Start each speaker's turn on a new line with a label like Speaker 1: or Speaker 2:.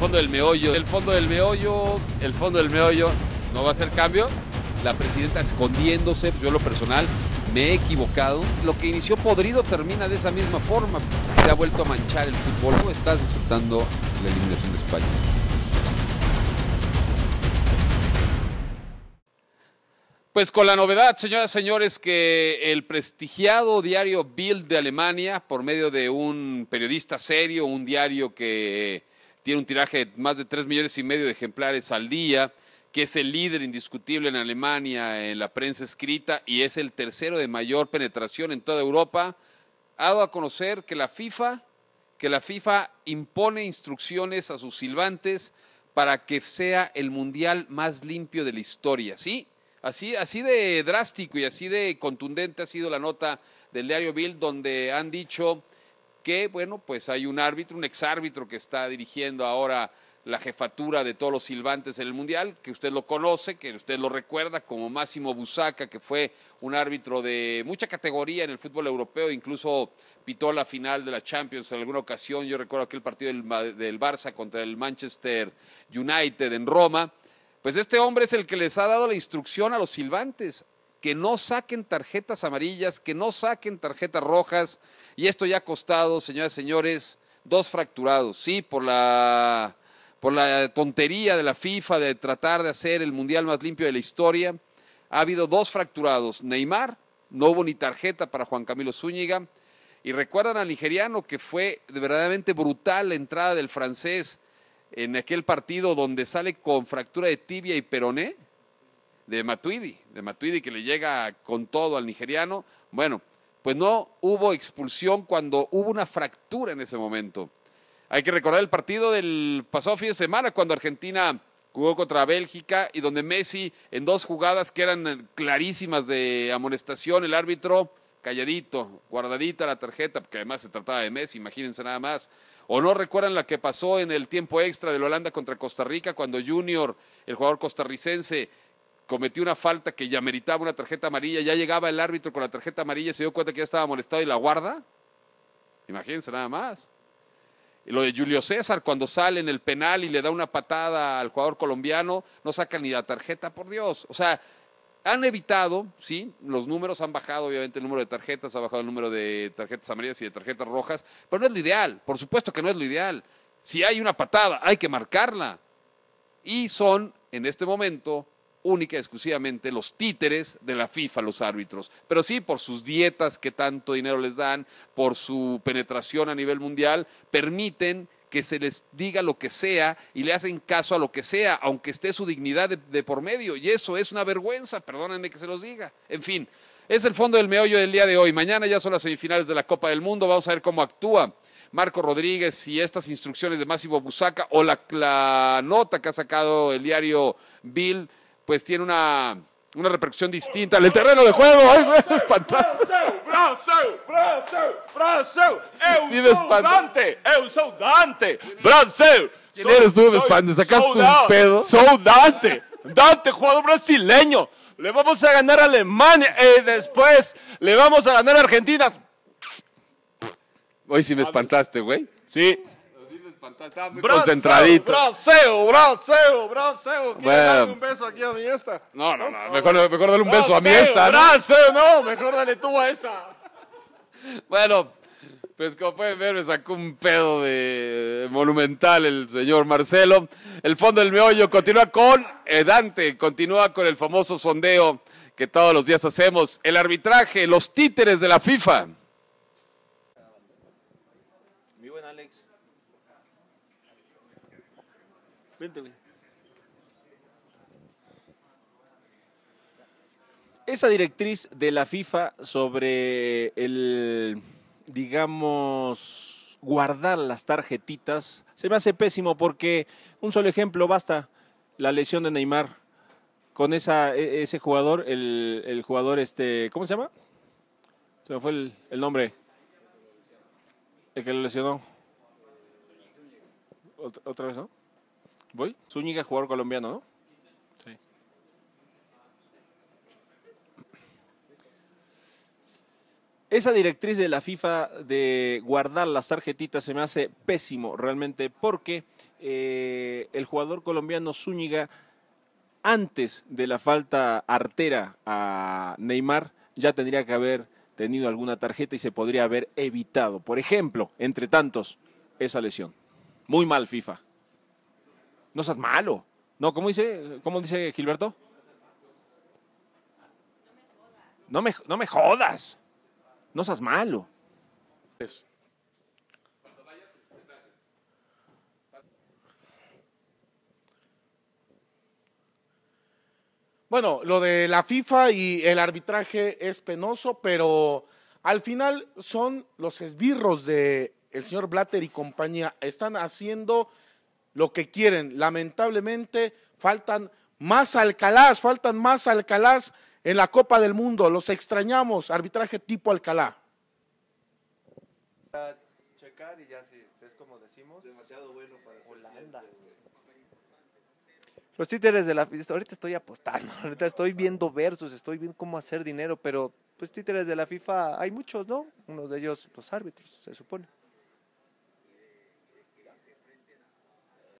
Speaker 1: fondo del meollo. El fondo del meollo, el fondo del meollo no va a ser cambio. La presidenta escondiéndose, pues, yo lo personal me he equivocado. Lo que inició podrido termina de esa misma forma. Se ha vuelto a manchar el fútbol. no estás disfrutando la eliminación de España? Pues con la novedad, señoras y señores, que el prestigiado diario Bild de Alemania, por medio de un periodista serio, un diario que tiene un tiraje de más de 3 millones y medio de ejemplares al día, que es el líder indiscutible en Alemania en la prensa escrita y es el tercero de mayor penetración en toda Europa, ha dado a conocer que la FIFA, que la FIFA impone instrucciones a sus silbantes para que sea el mundial más limpio de la historia, ¿sí? Así, así de drástico y así de contundente ha sido la nota del diario Bill, donde han dicho que, bueno, pues hay un árbitro, un exárbitro que está dirigiendo ahora la jefatura de todos los silbantes en el Mundial, que usted lo conoce, que usted lo recuerda como Máximo Busaca, que fue un árbitro de mucha categoría en el fútbol europeo, incluso pitó la final de la Champions en alguna ocasión, yo recuerdo aquel partido del, del Barça contra el Manchester United en Roma, pues este hombre es el que les ha dado la instrucción a los silbantes, que no saquen tarjetas amarillas, que no saquen tarjetas rojas. Y esto ya ha costado, señoras y señores, dos fracturados, sí, por la, por la tontería de la FIFA de tratar de hacer el mundial más limpio de la historia. Ha habido dos fracturados. Neymar, no hubo ni tarjeta para Juan Camilo Zúñiga. Y recuerdan al nigeriano que fue verdaderamente brutal la entrada del francés en aquel partido donde sale con fractura de tibia y peroné de Matuidi, de Matuidi que le llega con todo al nigeriano. Bueno, pues no hubo expulsión cuando hubo una fractura en ese momento. Hay que recordar el partido del pasado fin de semana cuando Argentina jugó contra Bélgica y donde Messi en dos jugadas que eran clarísimas de amonestación, el árbitro calladito, guardadita la tarjeta, porque además se trataba de Messi, imagínense nada más. ¿O no recuerdan la que pasó en el tiempo extra de Holanda contra Costa Rica cuando Junior, el jugador costarricense, cometió una falta que ya meritaba una tarjeta amarilla, ya llegaba el árbitro con la tarjeta amarilla, se dio cuenta que ya estaba molestado y la guarda. Imagínense nada más. lo de Julio César, cuando sale en el penal y le da una patada al jugador colombiano, no saca ni la tarjeta, por Dios. O sea, han evitado, sí, los números han bajado, obviamente el número de tarjetas, ha bajado el número de tarjetas amarillas y de tarjetas rojas, pero no es lo ideal, por supuesto que no es lo ideal. Si hay una patada, hay que marcarla. Y son, en este momento, única y exclusivamente los títeres de la FIFA, los árbitros. Pero sí, por sus dietas que tanto dinero les dan, por su penetración a nivel mundial, permiten que se les diga lo que sea y le hacen caso a lo que sea, aunque esté su dignidad de, por medio. Y eso es una vergüenza, perdónenme que se los diga. En fin, es el fondo del meollo del día de hoy. Mañana ya son las semifinales de la Copa del Mundo, vamos a ver cómo actúa. Marco Rodríguez y estas instrucciones de Máximo Busaca o la nota que ha sacado el diario Bill pues tiene una, una repercusión distinta el terreno de juego. ¡Ay, güey!
Speaker 2: ¡Brasil! ¡Brasil! ¡Brasil! ¡Brasil! ¡Eu sou Dante! ¡Eu sou Dante! ¡Brazo! ¿Quién eres tú, espantado! ¿Sacaste un pedo? ¡Sou Dante! ¡Dante, jugador brasileño! Le vamos a ganar a Alemania y eh, después le vamos a ganar a Argentina.
Speaker 1: Hoy sí me espantaste, güey. Sí
Speaker 2: concentradito. Braceo, braceo, ¿Quieres darle un
Speaker 1: beso aquí a mi esta? No, no, no, mejor, mejor dale un beso a mi esta. ¿no? Braceo, no, mejor dale tú a esta. Bueno, pues como pueden ver, me sacó un pedo de monumental el señor Marcelo. El fondo del meollo continúa con eh, Dante, continúa con el famoso sondeo que todos los días hacemos, el arbitraje, los títeres de la FIFA.
Speaker 2: Esa directriz de la FIFA sobre el, digamos, guardar las tarjetitas, se me hace pésimo porque un solo ejemplo basta, la lesión de Neymar. Con esa, e, ese jugador, el, jugador, este, ¿cómo se llama? Se me fue el, nombre. El que lo lesionó. otra vez, ¿no? ¿Voy? Zúñiga, jugador colombiano, ¿no? Sí. Esa directriz de la FIFA de guardar las tarjetitas se me hace pésimo realmente porque eh, el jugador colombiano Zúñiga, antes de la falta artera a Neymar, ya tendría que haber tenido alguna tarjeta y se podría haber evitado, por ejemplo, entre tantos, esa lesión. Muy mal FIFA no seas malo. No, ¿cómo dice, cómo dice Gilberto? No me, no me jodas. No seas malo. Bueno, lo de la FIFA y el arbitraje es penoso, pero al final son los esbirros de el señor Blatter y compañía. Están haciendo lo que quieren. Lamentablemente faltan más Alcalás, faltan más Alcalás en la Copa del Mundo. Los extrañamos, arbitraje tipo Alcalá. checar y ya es como decimos. Demasiado Los títeres de la FIFA, ahorita estoy apostando, ahorita estoy viendo versos, estoy viendo cómo hacer dinero, pero pues títeres de la FIFA hay muchos, ¿no? unos de ellos los árbitros, se supone.